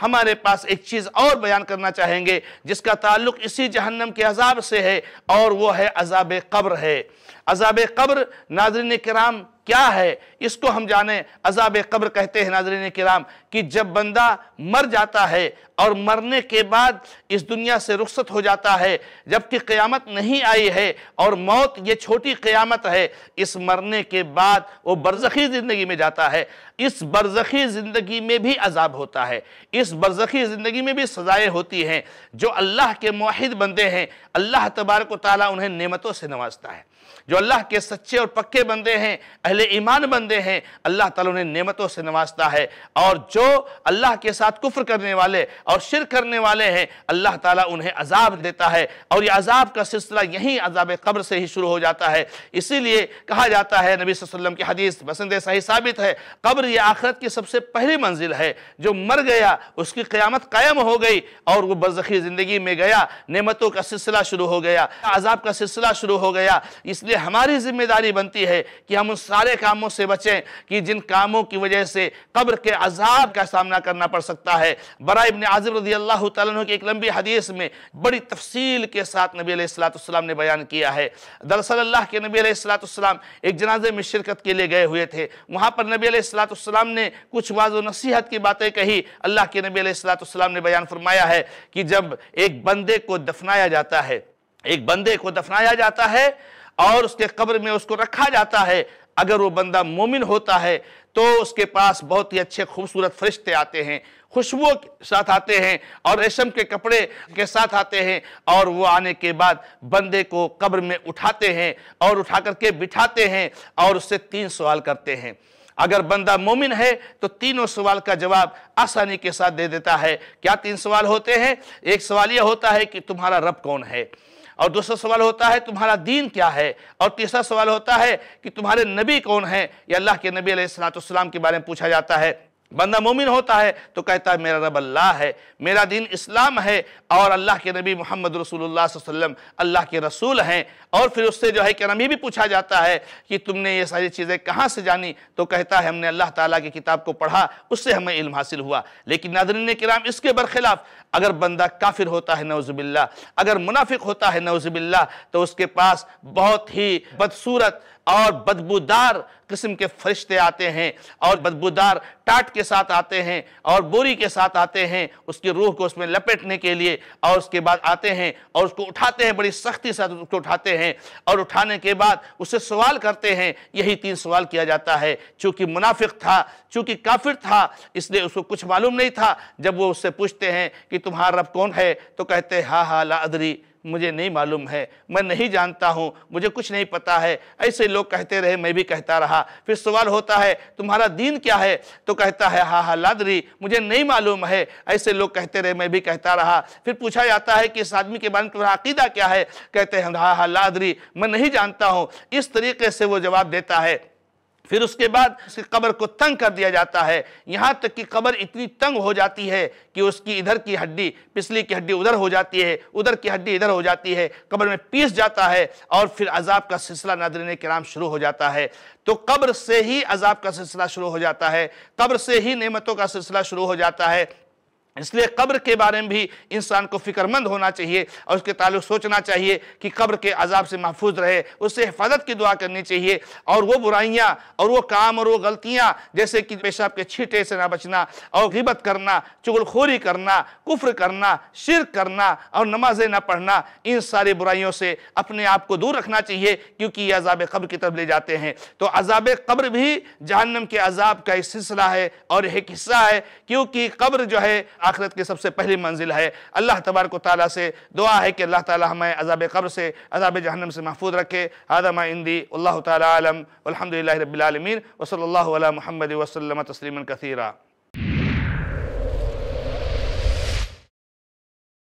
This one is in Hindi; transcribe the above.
हमारे पास एक चीज़ और बयान करना चाहेंगे जिसका ताल्लुक इसी जहन्नम के अजाब से है और वो है अजाब कब्र है अजाब कब्र नाजरन कराम क्या है इसको हम जाने अजाब कब्र कहते हैं नाजरन कराम कि जब बंदा मर जाता है और मरने के बाद इस दुनिया से रुखसत हो जाता है जबकि क़यामत नहीं आई है और मौत ये छोटी क़यामत है इस मरने के बाद वो बरज़ख़ी ज़िंदगी में जाता है इस बरज़ख़ी ज़िंदगी में भी अजाब होता है इस बरज़ख़ी ज़िंदगी में भी सज़ाएँ होती हैं जो अल्लाह के माहिद बंदे हैं अल्लाह तबारक ताली उन्हें नेमतों से नवाजता है जो अल्लाह के सच्चे और पक्के बंदे हैं अहले ईमान बंदे हैं अल्लाह ताला उन्हें नेमतों से नवाजता है और जो अल्लाह के साथ कुफ्र करने वाले और शिर करने वाले हैं अल्लाह ताला उन्हें अजाब देता है और यह अजाब का सिलसिला यहीं अजाब कब्र से ही शुरू हो जाता है इसीलिए कहा जाता है नबी वसम की हदीस बसंद सही साबित है कब्र यह आखरत की सबसे पहली मंजिल है जो मर गया उसकी क़्यामत कायम हो गई और वो बरज़ी ज़िंदगी में गया नेमतों का सिलसिला शुरू हो गया अजाब का सिलसिला शुरू हो गया इसलिए हमारी जिम्मेदारी बनती है कि हम उन सारे कामों से बचें कि जिन कामों की वजह से कब्र के अजाब का सामना करना पड़ सकता है बरा इबन आजम रजी अल्लाह की एक लंबी हदीस में बड़ी तफसील के साथ नबी सलाम ने बयान किया है दरअसल अल्लाह के नबी सलाम एक जनाजे में शिरकत के लिए गए हुए थे वहाँ पर नबी सलाम ने कुछ वाजो नसीहत की बातें कही अल्लाह के नबी सलाम ने बयान फरमाया है कि जब एक बंदे को दफनाया जाता है एक बंदे को दफनाया जाता है और उसके कब्र में उसको रखा जाता है अगर वो बंदा मोमिन होता है तो उसके पास बहुत ही अच्छे खूबसूरत फरिश्ते आते हैं खुशबुओं के साथ आते हैं और रेशम के कपड़े के साथ आते हैं और वो आने के बाद बंदे को कब्र में उठाते हैं और उठा करके बिठाते हैं और उससे तीन सवाल करते हैं अगर बंदा मोमिन है तो तीनों सवाल का जवाब आसानी के साथ दे देता है क्या तीन सवाल होते हैं एक सवाल यह होता है कि तुम्हारा रब कौन है और दूसरा सवाल होता है तुम्हारा दीन क्या है और तीसरा सवाल होता है कि तुम्हारे नबी कौन है या अल्लाह के नबी सलाम के बारे में पूछा जाता है बंदा मोमिन होता है तो कहता है मेरा रब अल्लाह है मेरा दीन इस्लाम है और अल्लाह के नबी मोहम्मद रसूलुल्लाह वसल्लम अल्लाह के रसूल हैं और फिर उससे जो है क्या नाम ये भी पूछा जाता है कि तुमने ये सारी चीज़ें कहाँ से जानी तो कहता है हमने अल्लाह ताला की किताब को पढ़ा उससे हमें इल्म हासिल हुआ लेकिन नादरीन कराम इसके बरखिलाफ़ अगर बंदा काफिर होता है नवज़बिल्ला अगर मुनाफिक होता है नवज़बिल्ला तो उसके पास बहुत ही बदसूरत और बदबूदार किस्म के फरिश्ते आते हैं और बदबूदार टाट के साथ आते हैं और बोरी के साथ आते हैं उसकी रूह को उसमें लपेटने के लिए और उसके बाद आते हैं और उसको उठाते हैं बड़ी सख्ती से उसको उठाते हैं और उठाने के बाद उसे सवाल करते हैं यही तीन सवाल किया जाता है चूँकि मुनाफिक था चूँकि काफिर था इसलिए उसको कुछ मालूम नहीं था जब वो उससे पूछते हैं कि तुम्हारा रब कौन है तो कहते हैं हा हा ला अदरी मुझे नहीं मालूम है मैं नहीं जानता हूँ मुझे कुछ नहीं पता है ऐसे लोग कहते रहे मैं भी कहता रहा फिर सवाल होता है तुम्हारा दीन क्या है तो कहता है हा हा लादरी मुझे नहीं मालूम है ऐसे लोग कहते रहे मैं भी कहता रहा फिर पूछा जाता है कि इस आदमी के बारे में तुम्हारा अकीदा क्या है कहते हैं हा हा लादरी मैं नहीं जानता हूँ इस तरीके से वो जवाब देता है फिर उसके बाद उसकी कब्र को तंग कर दिया जाता है यहाँ तक कि कब्र इतनी तंग हो जाती है कि उसकी इधर की हड्डी पिछली की हड्डी उधर हो जाती है उधर की हड्डी इधर हो जाती है कब्र में पीस जाता है और फिर अजाब का सिलसिला के कराम शुरू हो जाता है तो कब्र से ही अजाब का सिलसिला शुरू हो जाता है कब्र से ही नेमतों का सिलसिला शुरू हो जाता है इसलिए कब्र के बारे में भी इंसान को फिक्रमंद होना चाहिए और उसके ताल्लुक सोचना चाहिए कि कब्र के अजाब से महफूज रहे उससे हिफाजत की दुआ करनी चाहिए और वो बुराइयाँ और वो काम और वो गलतियाँ जैसे कि पेशाब के छीटे से ना बचना और गिबत करना चुगलखोरी करना कुफ्र करना शिर करना और नमाजें ना पढ़ना इन सारी बुराइयों से अपने आप को दूर रखना चाहिए क्योंकि ये अजाब कब्र की तरफ ले जाते हैं तो अजाब कब्र भी जहन्नम के अजाब का एक सिलसिला है और एक हिस्सा है क्योंकि कब्र जो है आखिरत की सबसे पहली मंजिल है अल्लाह तबारक ताली से दुआ है कि अल्लाह ताली हमें अजाब कब्र से अजाब जहनम से महफूज रखे आदमा इंदी अल्लाह तालम अलहमदिल्ला वसल महमद वसलम तस्लिम कसीरा